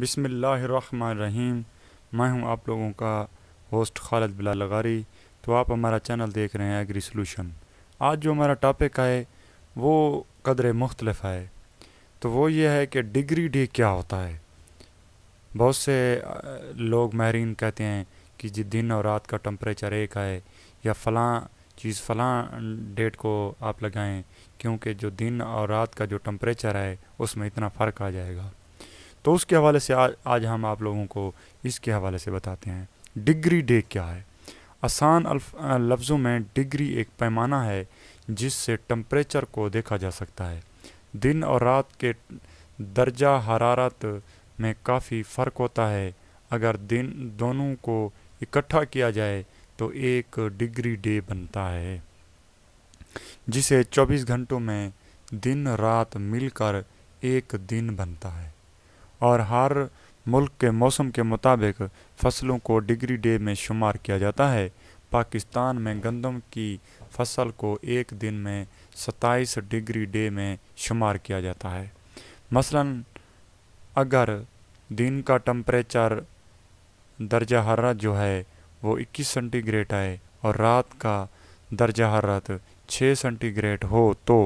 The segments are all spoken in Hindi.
बिसमीम मैं हूं आप लोगों का होस्ट खालद बिला लगारी तो आप हमारा चैनल देख रहे हैं एग्री सॉल्यूशन आज जो हमारा टॉपिक है वो कदर मुख्तलफ है तो वो ये है कि डिग्री डे क्या होता है बहुत से लोग माहरीन कहते हैं कि जी दिन और रात का टम्परेचर एक है या फ़लाँ चीज़ फ़लाँ डेट को आप लगाएं क्योंकि जो दिन और रात का जो टम्परेचर है उसमें इतना फ़र्क आ जाएगा तो उसके हवाले से आज आज हम आप लोगों को इसके हवाले से बताते हैं डिग्री डे क्या है आसान लफ्ज़ों में डिग्री एक पैमाना है जिससे टम्परेचर को देखा जा सकता है दिन और रात के दर्जा हरारत में काफ़ी फ़र्क होता है अगर दिन दोनों को इकट्ठा किया जाए तो एक डिग्री डे बनता है जिसे 24 घंटों में दिन रात मिलकर एक दिन बनता है और हर मुल्क के मौसम के मुताबिक फसलों को डिग्री डे में शुमार किया जाता है पाकिस्तान में गंदम की फसल को एक दिन में सत्ताईस डिग्री डे में शुमार किया जाता है मसलन अगर दिन का टम्परेचर दर्जा हरत जो है वो 21 सेंटीग्रेड है और रात का दर्जा हरत 6 सेंटीग्रेड हो तो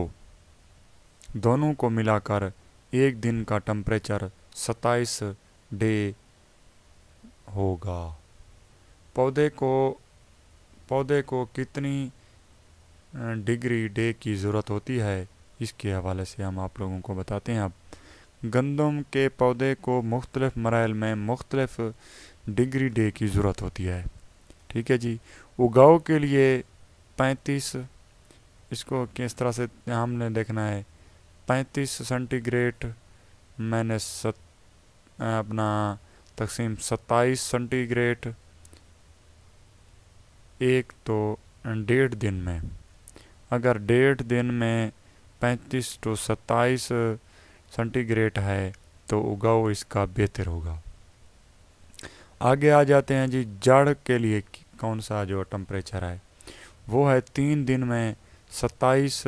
दोनों को मिलाकर एक दिन का टम्परेचर सताइस डे होगा पौधे को पौधे को कितनी डिग्री डे की ज़रूरत होती है इसके हवाले से हम आप लोगों को बताते हैं अब गंदम के पौधे को मुख्तलफ़ मराइल में मुख्तलफ डिग्री डे की ज़रूरत होती है ठीक है जी उगाओ के लिए पैंतीस इसको किस तरह से हमने देखना है पैंतीस सेंटीग्रेड माइनस सत अपना तकसीम सत्ताईस सेंटीग्रेड एक तो डेढ़ दिन में अगर डेढ़ दिन में पैंतीस टू तो सत्ताईस सेंटीग्रेड है तो उगाओ इसका बेहतर होगा आगे आ जाते हैं जी जड़ के लिए कौन सा जो टम्परेचर है वो है तीन दिन में सत्ताईस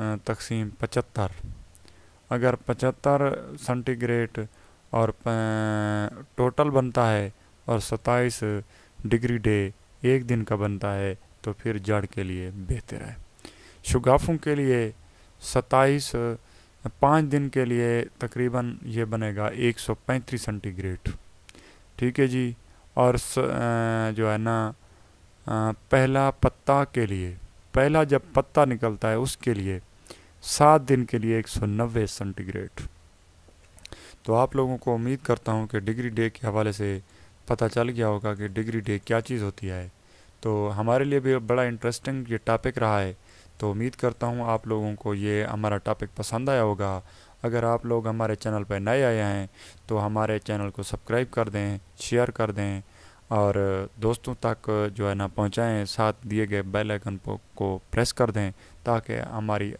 तकसीम पचहत्तर अगर पचहत्तर सेंटीग्रेड और टोटल बनता है और सत्ताईस डिग्री डे एक दिन का बनता है तो फिर जड़ के लिए बेहतर है शुगाफों के लिए सत्ताईस पाँच दिन के लिए तकरीबन ये बनेगा 135 सेंटीग्रेड ठीक है जी और स, जो है ना पहला पत्ता के लिए पहला जब पत्ता निकलता है उसके लिए सात दिन के लिए 190 सेंटीग्रेड तो आप लोगों को उम्मीद करता हूँ कि डिग्री डे के हवाले से पता चल गया होगा कि डिग्री डे क्या चीज़ होती है तो हमारे लिए भी बड़ा इंटरेस्टिंग ये टॉपिक रहा है तो उम्मीद करता हूँ आप लोगों को ये हमारा टॉपिक पसंद आया होगा अगर आप लोग हमारे चैनल पर नए आए हैं तो हमारे चैनल को सब्सक्राइब कर दें शेयर कर दें और दोस्तों तक जो है ना पहुंचाएं साथ दिए गए बेल आइकन को प्रेस कर दें ताकि हमारी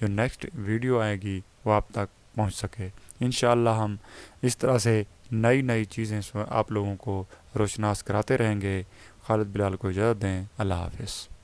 जो नेक्स्ट वीडियो आएगी वो आप तक पहुंच सके इन हम इस तरह से नई नई चीज़ें आप लोगों को रोशनास कराते रहेंगे खालिद बिलाल को इजाज़त दें अल्लाह हाफिज़